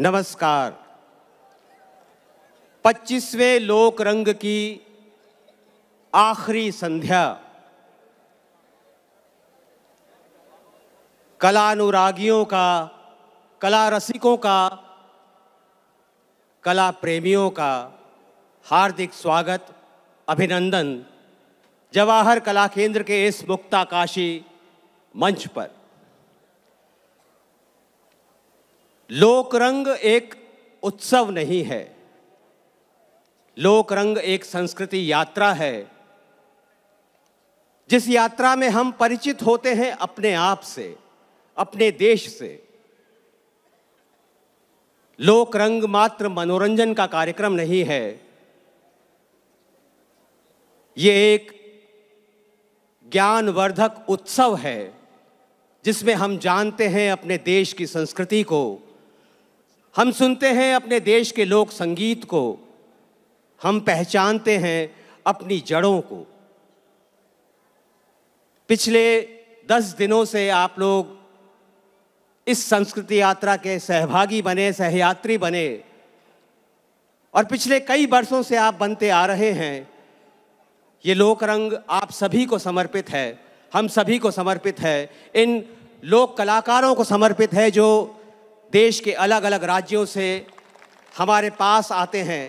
नमस्कार 25वें लोक रंग की आखिरी संध्या कलानुरागियों का कला रसिकों का कला प्रेमियों का हार्दिक स्वागत अभिनंदन जवाहर कला केंद्र के इस मुक्ताकाशी मंच पर लोक रंग एक उत्सव नहीं है लोक रंग एक संस्कृति यात्रा है जिस यात्रा में हम परिचित होते हैं अपने आप से अपने देश से लोक रंग मात्र मनोरंजन का कार्यक्रम नहीं है ये एक ज्ञानवर्धक उत्सव है जिसमें हम जानते हैं अपने देश की संस्कृति को हम सुनते हैं अपने देश के लोक संगीत को हम पहचानते हैं अपनी जड़ों को पिछले दस दिनों से आप लोग इस संस्कृति यात्रा के सहभागी बने सहयात्री बने और पिछले कई वर्षों से आप बनते आ रहे हैं ये लोक रंग आप सभी को समर्पित है हम सभी को समर्पित है इन लोक कलाकारों को समर्पित है जो देश के अलग अलग राज्यों से हमारे पास आते हैं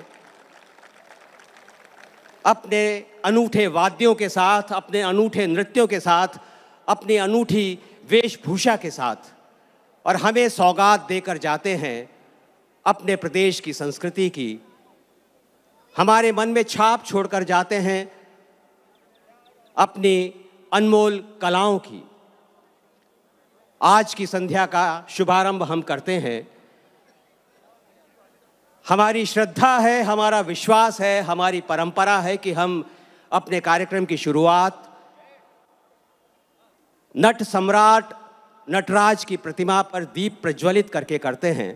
अपने अनूठे वाद्यों के साथ अपने अनूठे नृत्यों के साथ अपनी अनूठी वेशभूषा के साथ और हमें सौगात देकर जाते हैं अपने प्रदेश की संस्कृति की हमारे मन में छाप छोड़कर जाते हैं अपनी अनमोल कलाओं की आज की संध्या का शुभारंभ हम करते हैं हमारी श्रद्धा है हमारा विश्वास है हमारी परंपरा है कि हम अपने कार्यक्रम की शुरुआत नट सम्राट नटराज की प्रतिमा पर दीप प्रज्वलित करके करते हैं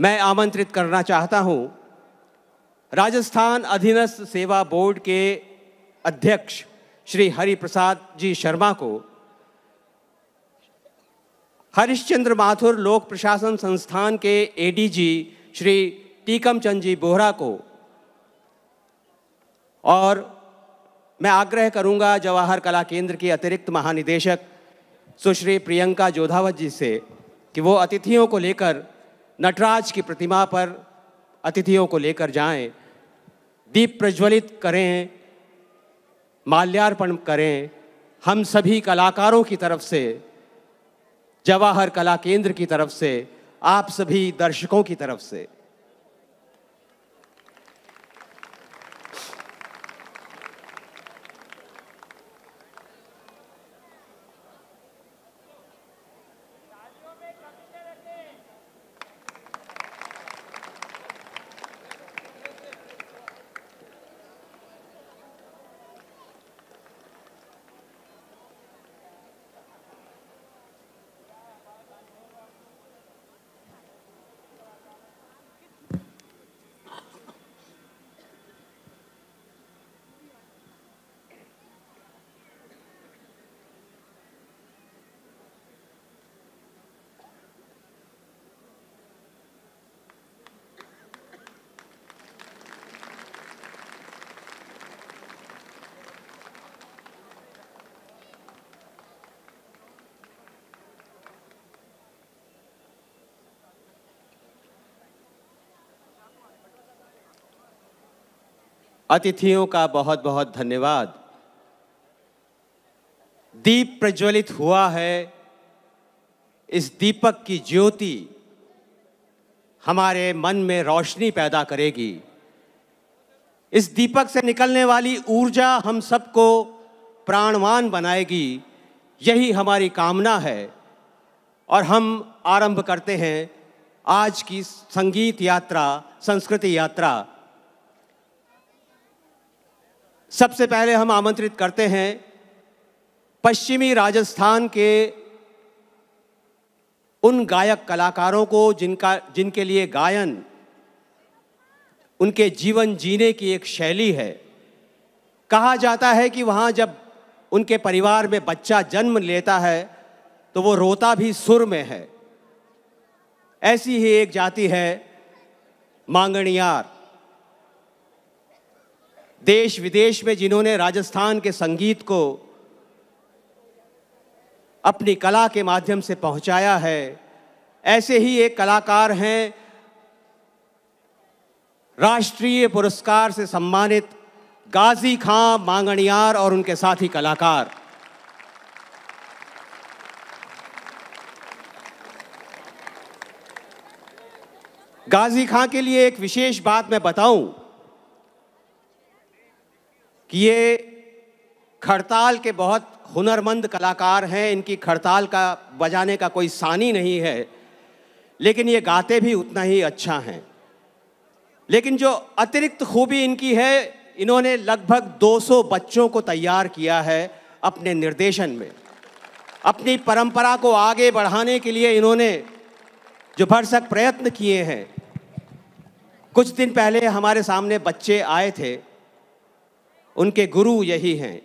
मैं आमंत्रित करना चाहता हूं राजस्थान अधीनस्थ सेवा बोर्ड के अध्यक्ष श्री हरिप्रसाद जी शर्मा को हरिश्चंद्र माथुर लोक प्रशासन संस्थान के एडीजी श्री टीकम चंद जी बोहरा को और मैं आग्रह करूंगा जवाहर कला केंद्र की अतिरिक्त महानिदेशक सुश्री प्रियंका जोधावत जी से कि वो अतिथियों को लेकर नटराज की प्रतिमा पर अतिथियों को लेकर जाएं, दीप प्रज्वलित करें माल्यार्पण करें हम सभी कलाकारों की तरफ से जवाहर कला केंद्र की तरफ से आप सभी दर्शकों की तरफ से अतिथियों का बहुत बहुत धन्यवाद दीप प्रज्वलित हुआ है इस दीपक की ज्योति हमारे मन में रोशनी पैदा करेगी इस दीपक से निकलने वाली ऊर्जा हम सबको प्राणवान बनाएगी यही हमारी कामना है और हम आरंभ करते हैं आज की संगीत यात्रा संस्कृति यात्रा सबसे पहले हम आमंत्रित करते हैं पश्चिमी राजस्थान के उन गायक कलाकारों को जिनका जिनके लिए गायन उनके जीवन जीने की एक शैली है कहा जाता है कि वहाँ जब उनके परिवार में बच्चा जन्म लेता है तो वो रोता भी सुर में है ऐसी ही एक जाति है मांगणियार देश विदेश में जिन्होंने राजस्थान के संगीत को अपनी कला के माध्यम से पहुंचाया है ऐसे ही एक कलाकार हैं राष्ट्रीय पुरस्कार से सम्मानित गाजी खां मांगणियार और उनके साथी कलाकार गाजी खां के लिए एक विशेष बात मैं बताऊं कि ये खड़ताल के बहुत हुनरमंद कलाकार हैं इनकी खड़ताल का बजाने का कोई सानी नहीं है लेकिन ये गाते भी उतना ही अच्छा हैं लेकिन जो अतिरिक्त खूबी इनकी है इन्होंने लगभग 200 बच्चों को तैयार किया है अपने निर्देशन में अपनी परंपरा को आगे बढ़ाने के लिए इन्होंने जो भरसक प्रयत्न किए हैं कुछ दिन पहले हमारे सामने बच्चे आए थे उनके गुरु यही हैं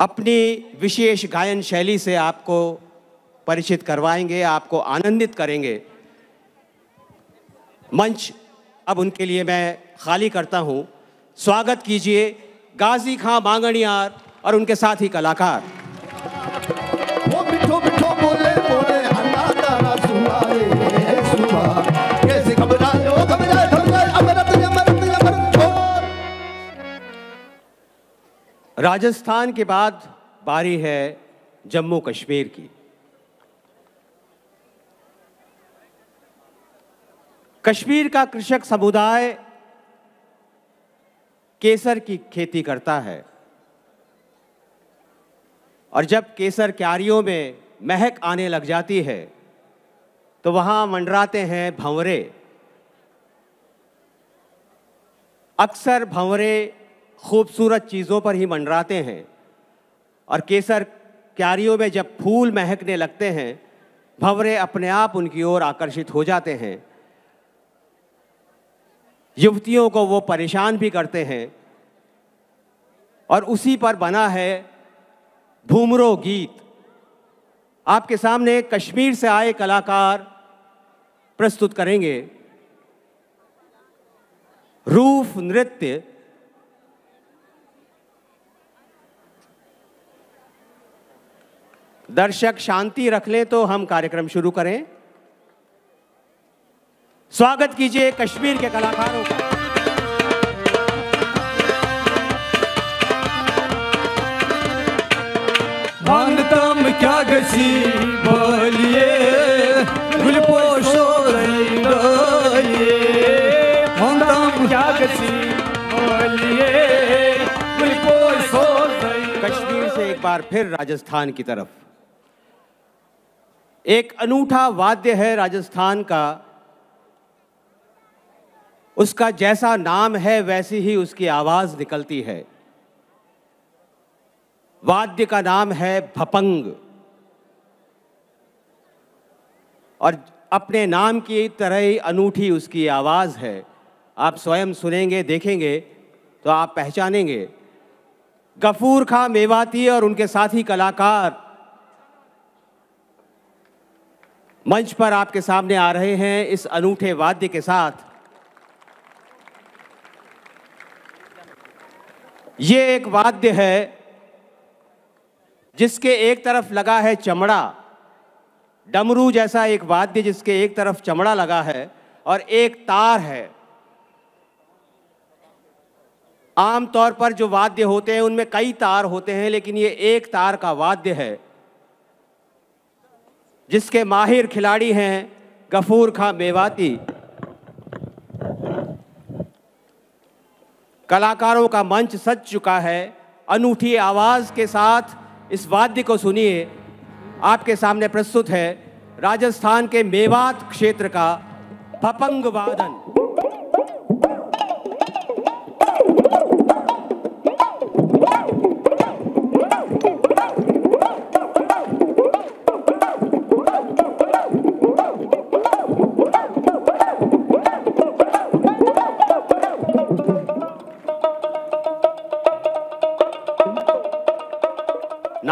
अपनी विशेष गायन शैली से आपको परिचित करवाएंगे आपको आनंदित करेंगे मंच अब उनके लिए मैं खाली करता हूं स्वागत कीजिए गाजी खां बांगणियार और उनके साथ ही कलाकार राजस्थान के बाद बारी है जम्मू कश्मीर की कश्मीर का कृषक समुदाय केसर की खेती करता है और जब केसर क्यारियों में महक आने लग जाती है तो वहां मंडराते हैं भंवरे अक्सर भंवरे खूबसूरत चीज़ों पर ही मंडराते हैं और केसर क्यारियों में जब फूल महकने लगते हैं भंवरे अपने आप उनकी ओर आकर्षित हो जाते हैं युवतियों को वो परेशान भी करते हैं और उसी पर बना है भूमरो गीत आपके सामने कश्मीर से आए कलाकार प्रस्तुत करेंगे रूफ नृत्य दर्शक शांति रख लें तो हम कार्यक्रम शुरू करें स्वागत कीजिए कश्मीर के कलाकारों का क्या गसी बोलिए कश्मीर से एक बार फिर राजस्थान की तरफ एक अनूठा वाद्य है राजस्थान का उसका जैसा नाम है वैसी ही उसकी आवाज निकलती है वाद्य का नाम है भपंग और अपने नाम की तरह ही अनूठी उसकी आवाज है आप स्वयं सुनेंगे देखेंगे तो आप पहचानेंगे गफूर खां मेवाती और उनके साथी कलाकार मंच पर आपके सामने आ रहे हैं इस अनूठे वाद्य के साथ ये एक वाद्य है जिसके एक तरफ लगा है चमड़ा डमरू जैसा एक वाद्य जिसके एक तरफ चमड़ा लगा है और एक तार है आमतौर पर जो वाद्य होते हैं उनमें कई तार होते हैं लेकिन ये एक तार का वाद्य है जिसके माहिर खिलाड़ी हैं गफूर खां मेवाती कलाकारों का मंच सज चुका है अनूठी आवाज़ के साथ इस वाद्य को सुनिए आपके सामने प्रस्तुत है राजस्थान के मेवात क्षेत्र का पपंग वादन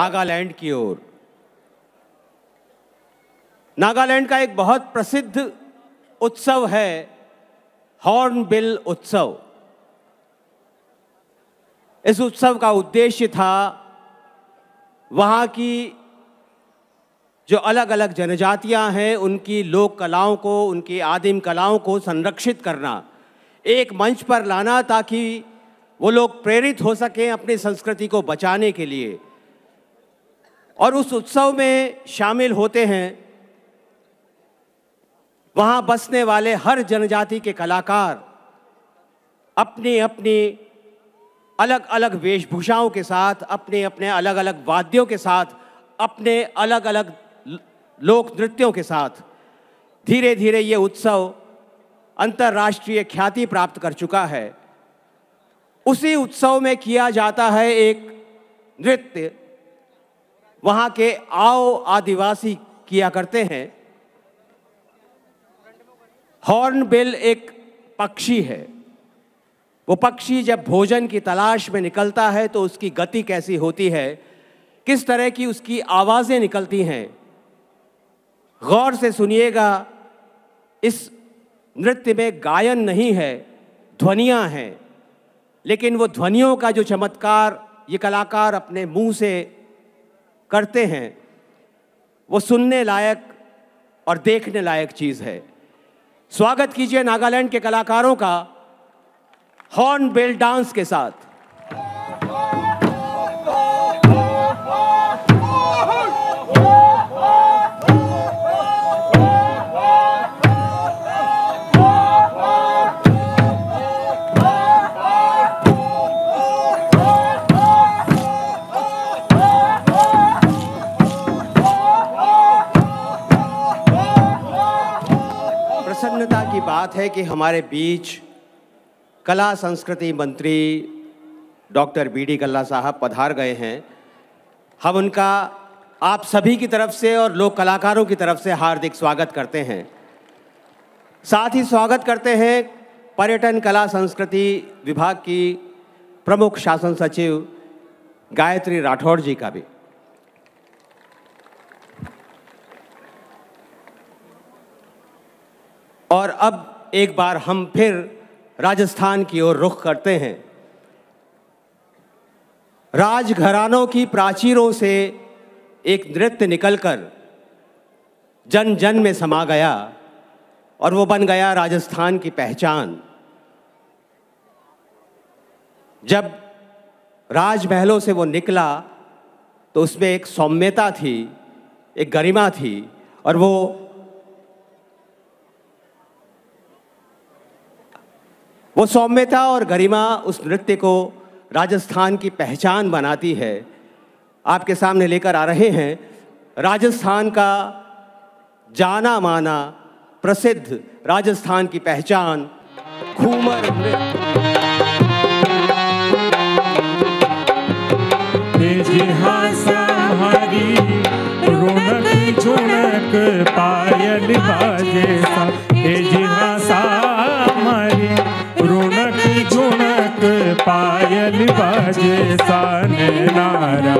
नागालैंड की ओर नागालैंड का एक बहुत प्रसिद्ध उत्सव है हॉर्नबिल उत्सव इस उत्सव का उद्देश्य था वहां की जो अलग अलग जनजातियां हैं उनकी लोक कलाओं को उनकी आदिम कलाओं को संरक्षित करना एक मंच पर लाना ताकि वो लोग प्रेरित हो सकें अपनी संस्कृति को बचाने के लिए और उस उत्सव में शामिल होते हैं वहाँ बसने वाले हर जनजाति के कलाकार अपनी अपनी अलग अलग वेशभूषाओं के साथ अपने अपने अलग अलग वाद्यों के साथ अपने अलग अलग लोक नृत्यों के साथ धीरे धीरे ये उत्सव अंतर्राष्ट्रीय ख्याति प्राप्त कर चुका है उसी उत्सव में किया जाता है एक नृत्य वहाँ के आओ आदिवासी किया करते हैं हॉर्नबिल एक पक्षी है वो पक्षी जब भोजन की तलाश में निकलता है तो उसकी गति कैसी होती है किस तरह की उसकी आवाज़ें निकलती हैं गौर से सुनिएगा इस नृत्य में गायन नहीं है ध्वनियां हैं लेकिन वो ध्वनियों का जो चमत्कार ये कलाकार अपने मुंह से करते हैं वो सुनने लायक और देखने लायक चीज़ है स्वागत कीजिए नागालैंड के कलाकारों का हॉर्न बेल डांस के साथ बात है कि हमारे बीच कला संस्कृति मंत्री डॉक्टर बी डी कल्ला साहब पधार गए हैं हम उनका आप सभी की तरफ से और लोक कलाकारों की तरफ से हार्दिक स्वागत करते हैं साथ ही स्वागत करते हैं पर्यटन कला संस्कृति विभाग की प्रमुख शासन सचिव गायत्री राठौड़ जी का भी और अब एक बार हम फिर राजस्थान की ओर रुख करते हैं राजघरानों की प्राचीरों से एक नृत्य निकलकर जन जन में समा गया और वो बन गया राजस्थान की पहचान जब राजमहलों से वो निकला तो उसमें एक सौम्यता थी एक गरिमा थी और वो वो सौम्यता और गरिमा उस नृत्य को राजस्थान की पहचान बनाती है आपके सामने लेकर आ रहे हैं राजस्थान का जाना माना प्रसिद्ध राजस्थान की पहचान घूमर पायल बाजे सा रुणक झुणक पायल बजे सन नारा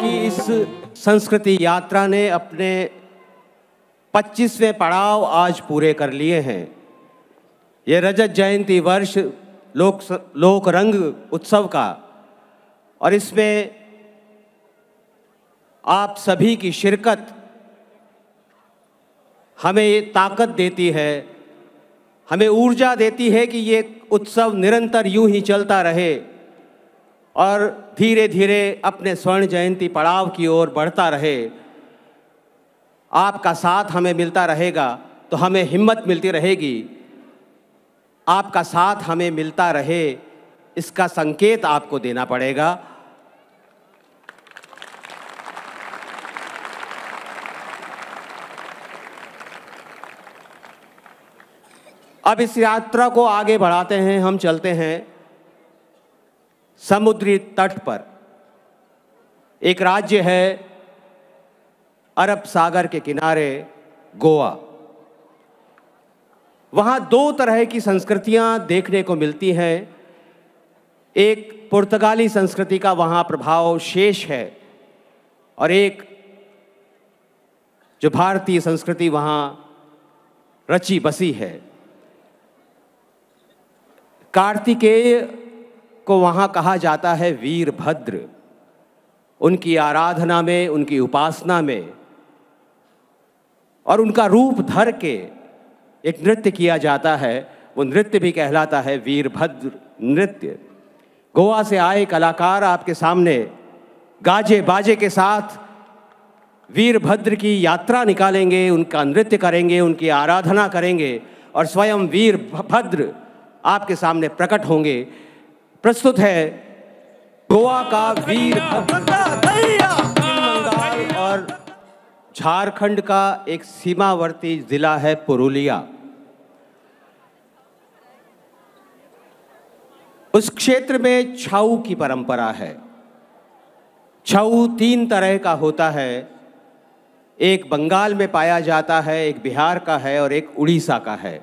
की इस संस्कृति यात्रा ने अपने 25वें पड़ाव आज पूरे कर लिए हैं ये रजत जयंती वर्ष लोक लोक रंग उत्सव का और इसमें आप सभी की शिरकत हमें ताकत देती है हमें ऊर्जा देती है कि ये उत्सव निरंतर यूं ही चलता रहे और धीरे धीरे अपने स्वर्ण जयंती पड़ाव की ओर बढ़ता रहे आपका साथ हमें मिलता रहेगा तो हमें हिम्मत मिलती रहेगी आपका साथ हमें मिलता रहे इसका संकेत आपको देना पड़ेगा अब इस यात्रा को आगे बढ़ाते हैं हम चलते हैं समुद्री तट पर एक राज्य है अरब सागर के किनारे गोवा वहां दो तरह की संस्कृतियां देखने को मिलती हैं एक पुर्तगाली संस्कृति का वहाँ प्रभाव शेष है और एक जो भारतीय संस्कृति वहाँ रची बसी है कार्तिकेय को वहाँ कहा जाता है वीरभद्र उनकी आराधना में उनकी उपासना में और उनका रूप धर के एक नृत्य किया जाता है वो नृत्य भी कहलाता है वीरभद्र नृत्य गोवा से आए कलाकार आपके सामने गाजे बाजे के साथ वीरभद्र की यात्रा निकालेंगे उनका नृत्य करेंगे उनकी आराधना करेंगे और स्वयं वीरभद्र आपके सामने प्रकट होंगे प्रस्तुत है गोवा का वीर और झारखंड का एक सीमावर्ती जिला है पुरुलिया उस क्षेत्र में छऊ की परंपरा है छऊ तीन तरह का होता है एक बंगाल में पाया जाता है एक बिहार का है और एक उड़ीसा का है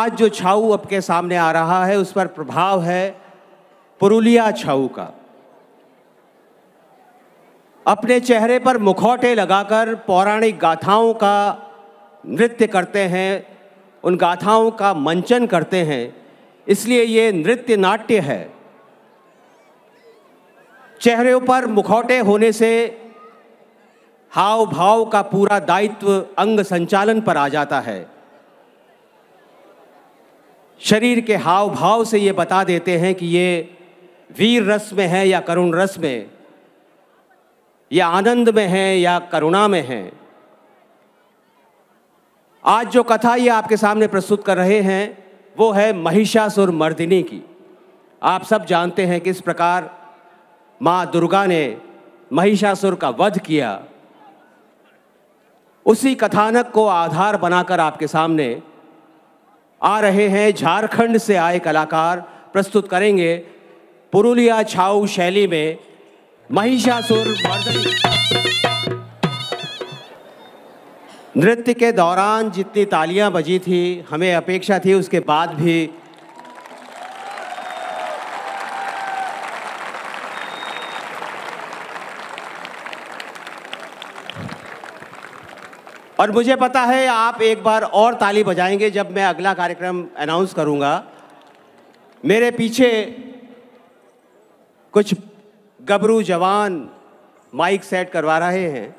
आज जो छाऊ आपके सामने आ रहा है उस पर प्रभाव है पुरुलिया छाऊ का अपने चेहरे पर मुखौटे लगाकर पौराणिक गाथाओं का नृत्य करते हैं उन गाथाओं का मंचन करते हैं इसलिए ये नृत्य नाट्य है चेहरे पर मुखौटे होने से हाव भाव का पूरा दायित्व अंग संचालन पर आ जाता है शरीर के हाव भाव से ये बता देते हैं कि ये वीर रस में है या करुण रस में या आनंद में है या करुणा में है आज जो कथा ये आपके सामने प्रस्तुत कर रहे हैं वो है महिषासुर मर्दिनी की आप सब जानते हैं किस प्रकार माँ दुर्गा ने महिषासुर का वध किया उसी कथानक को आधार बनाकर आपके सामने आ रहे हैं झारखंड से आए कलाकार प्रस्तुत करेंगे पुरुलिया छाऊ शैली में महिषासुर मर्दिनी नृत्य के दौरान जितनी तालियां बजी थी हमें अपेक्षा थी उसके बाद भी और मुझे पता है आप एक बार और ताली बजाएंगे जब मैं अगला कार्यक्रम अनाउंस करूंगा मेरे पीछे कुछ गबरू जवान माइक सेट करवा रहे हैं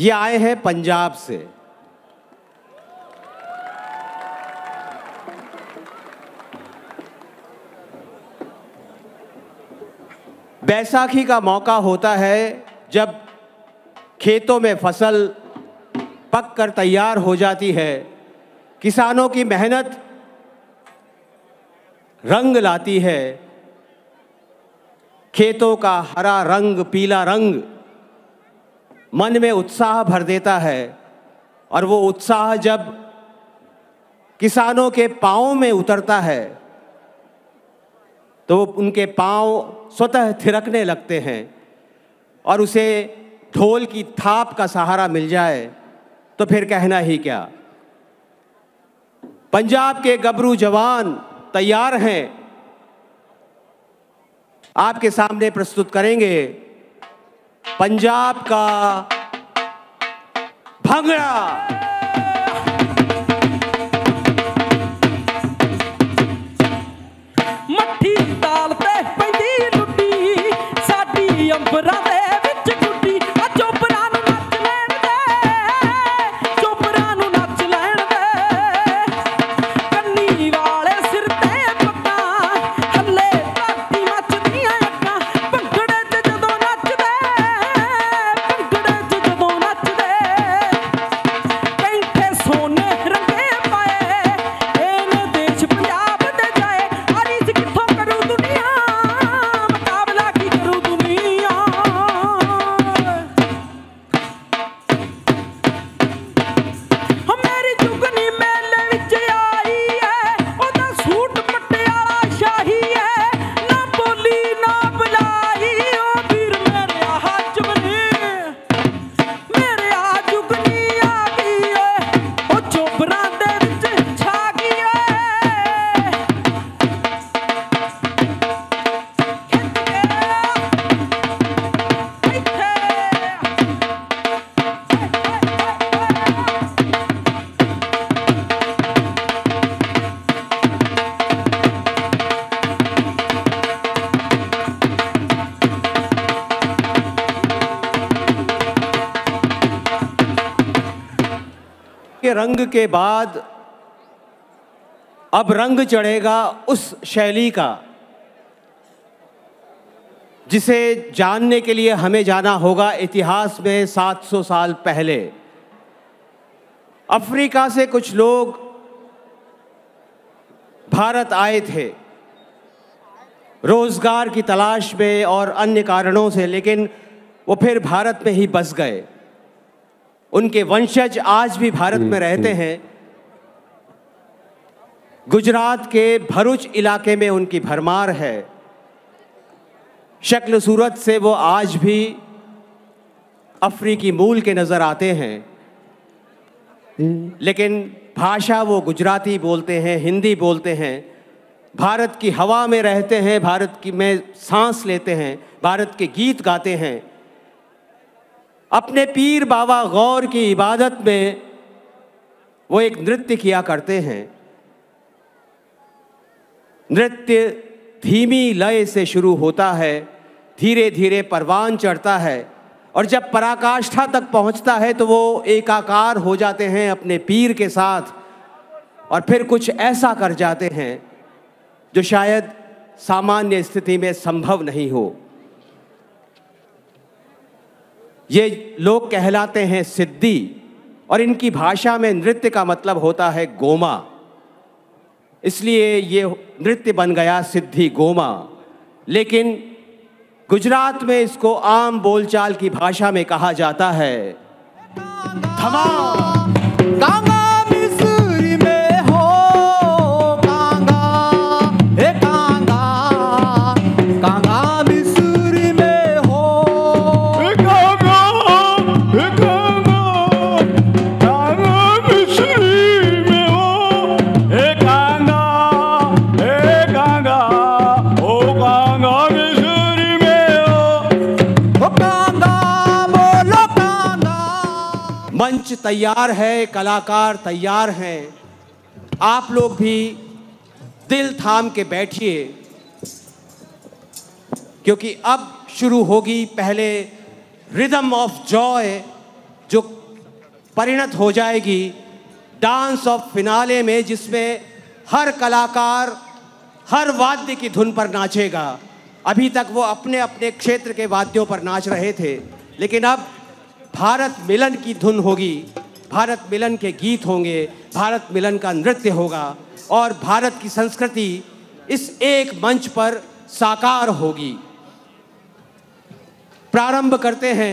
ये आए हैं पंजाब से बैसाखी का मौका होता है जब खेतों में फसल पक कर तैयार हो जाती है किसानों की मेहनत रंग लाती है खेतों का हरा रंग पीला रंग मन में उत्साह भर देता है और वो उत्साह जब किसानों के पाँव में उतरता है तो उनके पाँव स्वतः थिरकने लगते हैं और उसे ढोल की थाप का सहारा मिल जाए तो फिर कहना ही क्या पंजाब के गबरू जवान तैयार हैं आपके सामने प्रस्तुत करेंगे पंजाब का भंगड़ा मट्ठी ताल पे पैदी लुटी साडी अंबरा के रंग के बाद अब रंग चढ़ेगा उस शैली का जिसे जानने के लिए हमें जाना होगा इतिहास में 700 साल पहले अफ्रीका से कुछ लोग भारत आए थे रोज़गार की तलाश में और अन्य कारणों से लेकिन वो फिर भारत में ही बस गए उनके वंशज आज भी भारत में हम्म, रहते हम्म। हैं गुजरात के भरूच इलाके में उनकी भरमार है शक्ल सूरत से वो आज भी अफ्रीकी मूल के नज़र आते हैं हम्म। लेकिन भाषा वो गुजराती बोलते हैं हिंदी बोलते हैं भारत की हवा में रहते हैं भारत की में सांस लेते हैं भारत के गीत गाते हैं अपने पीर बाबा गौर की इबादत में वो एक नृत्य किया करते हैं नृत्य धीमी लय से शुरू होता है धीरे धीरे परवान चढ़ता है और जब पराकाष्ठा तक पहुंचता है तो वो एकाकार हो जाते हैं अपने पीर के साथ और फिर कुछ ऐसा कर जाते हैं जो शायद सामान्य स्थिति में संभव नहीं हो ये लोग कहलाते हैं सिद्धि और इनकी भाषा में नृत्य का मतलब होता है गोमा इसलिए ये नृत्य बन गया सिद्धि गोमा लेकिन गुजरात में इसको आम बोलचाल की भाषा में कहा जाता है थमा तैयार है कलाकार तैयार हैं आप लोग भी दिल थाम के बैठिए क्योंकि अब शुरू होगी पहले रिदम ऑफ जॉय जो परिणत हो जाएगी डांस ऑफ फिनाले में जिसमें हर कलाकार हर वाद्य की धुन पर नाचेगा अभी तक वो अपने अपने क्षेत्र के वाद्यों पर नाच रहे थे लेकिन अब भारत मिलन की धुन होगी भारत मिलन के गीत होंगे भारत मिलन का नृत्य होगा और भारत की संस्कृति इस एक मंच पर साकार होगी प्रारंभ करते हैं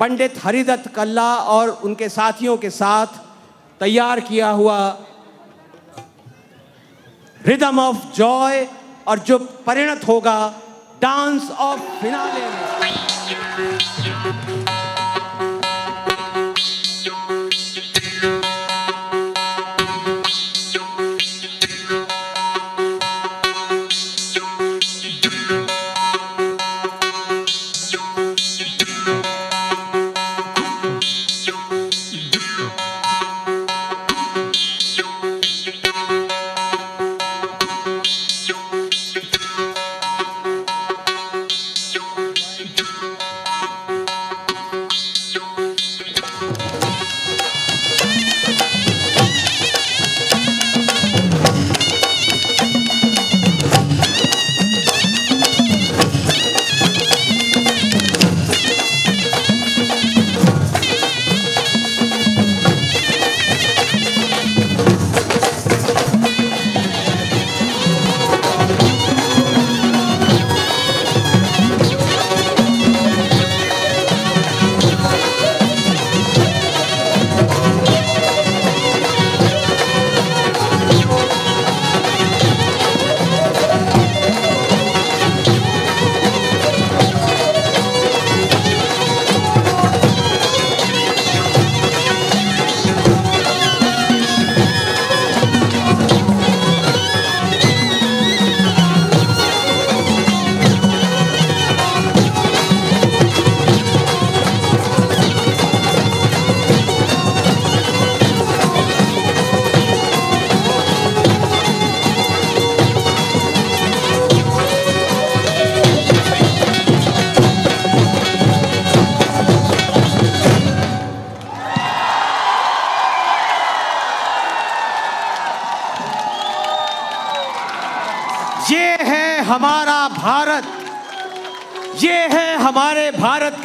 पंडित हरिदत्त कल्ला और उनके साथियों के साथ तैयार किया हुआ रिदम ऑफ जॉय और जो परिणत होगा डांस ऑफ फिनाले में Música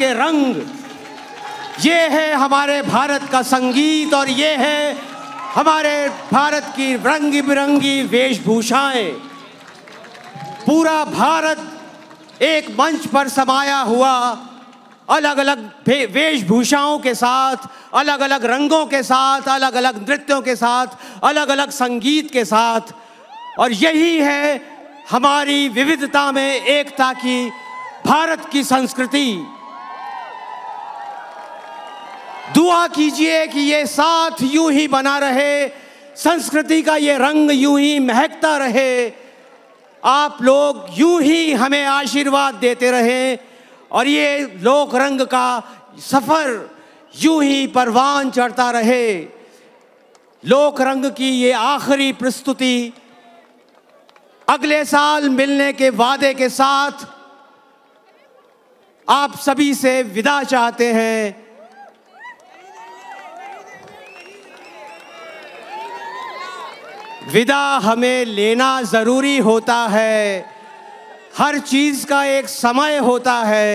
के रंग ये है हमारे भारत का संगीत और ये है हमारे भारत की रंग बिरंगी वेशभूषाएं पूरा भारत एक मंच पर समाया हुआ अलग अलग वेशभूषाओं के साथ अलग अलग रंगों के साथ अलग अलग नृत्यों के साथ अलग अलग संगीत के साथ और यही है हमारी विविधता में एकता की भारत की संस्कृति दुआ कीजिए कि ये साथ यूं ही बना रहे संस्कृति का ये रंग यूं ही महकता रहे आप लोग यूं ही हमें आशीर्वाद देते रहे और ये लोक रंग का सफ़र यूं ही परवान चढ़ता रहे लोक रंग की ये आखिरी प्रस्तुति अगले साल मिलने के वादे के साथ आप सभी से विदा चाहते हैं विदा हमें लेना ज़रूरी होता है हर चीज़ का एक समय होता है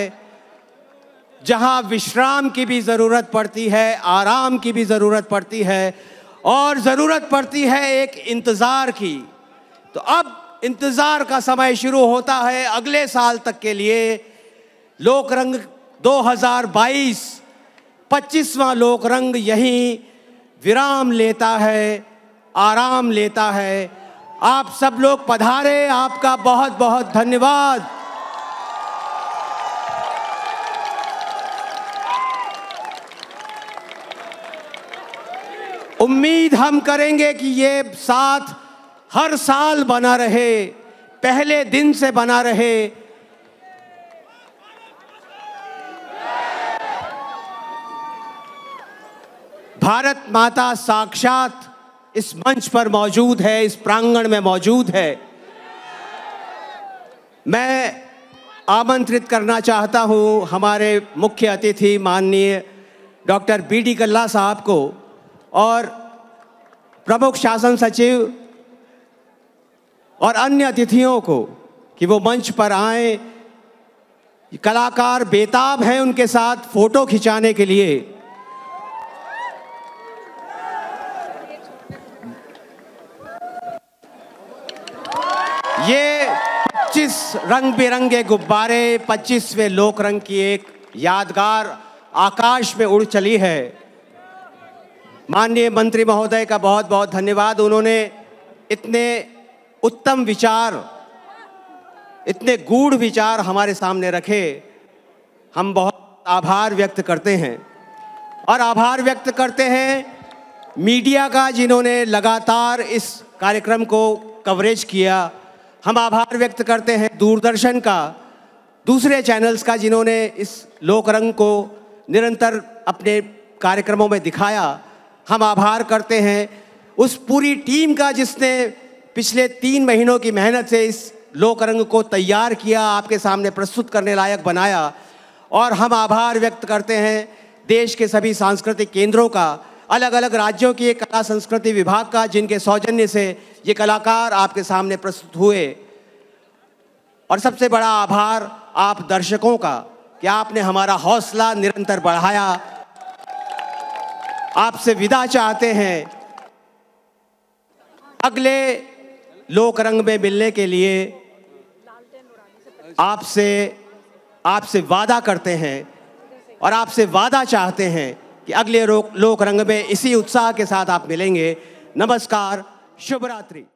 जहाँ विश्राम की भी ज़रूरत पड़ती है आराम की भी ज़रूरत पड़ती है और ज़रूरत पड़ती है एक इंतज़ार की तो अब इंतज़ार का समय शुरू होता है अगले साल तक के लिए लोक रंग 2022 पच्चीसवां लोक रंग यहीं विराम लेता है आराम लेता है आप सब लोग पधारे आपका बहुत बहुत धन्यवाद उम्मीद हम करेंगे कि ये साथ हर साल बना रहे पहले दिन से बना रहे भारत माता साक्षात इस मंच पर मौजूद है इस प्रांगण में मौजूद है मैं आमंत्रित करना चाहता हूं हमारे मुख्य अतिथि माननीय डॉक्टर बी डी कल्ला साहब को और प्रमुख शासन सचिव और अन्य अतिथियों को कि वो मंच पर आए कलाकार बेताब हैं उनके साथ फोटो खिंचाने के लिए ये 25 रंग बिरंगे गुब्बारे 25वें लोक रंग की एक यादगार आकाश में उड़ चली है माननीय मंत्री महोदय का बहुत बहुत धन्यवाद उन्होंने इतने उत्तम विचार इतने गूढ़ विचार हमारे सामने रखे हम बहुत आभार व्यक्त करते हैं और आभार व्यक्त करते हैं मीडिया का जिन्होंने लगातार इस कार्यक्रम को कवरेज किया हम आभार व्यक्त करते हैं दूरदर्शन का दूसरे चैनल्स का जिन्होंने इस लोक रंग को निरंतर अपने कार्यक्रमों में दिखाया हम आभार करते हैं उस पूरी टीम का जिसने पिछले तीन महीनों की मेहनत से इस लोक रंग को तैयार किया आपके सामने प्रस्तुत करने लायक बनाया और हम आभार व्यक्त करते हैं देश के सभी सांस्कृतिक केंद्रों का अलग अलग राज्यों की कला संस्कृति विभाग का जिनके सौजन्य से ये कलाकार आपके सामने प्रस्तुत हुए और सबसे बड़ा आभार आप दर्शकों का कि आपने हमारा हौसला निरंतर बढ़ाया आपसे विदा चाहते हैं अगले लोक रंग में मिलने के लिए आपसे आपसे वादा करते हैं और आपसे वादा चाहते हैं कि अगले लोक रंग में इसी उत्साह के साथ आप मिलेंगे नमस्कार शुभ रात्रि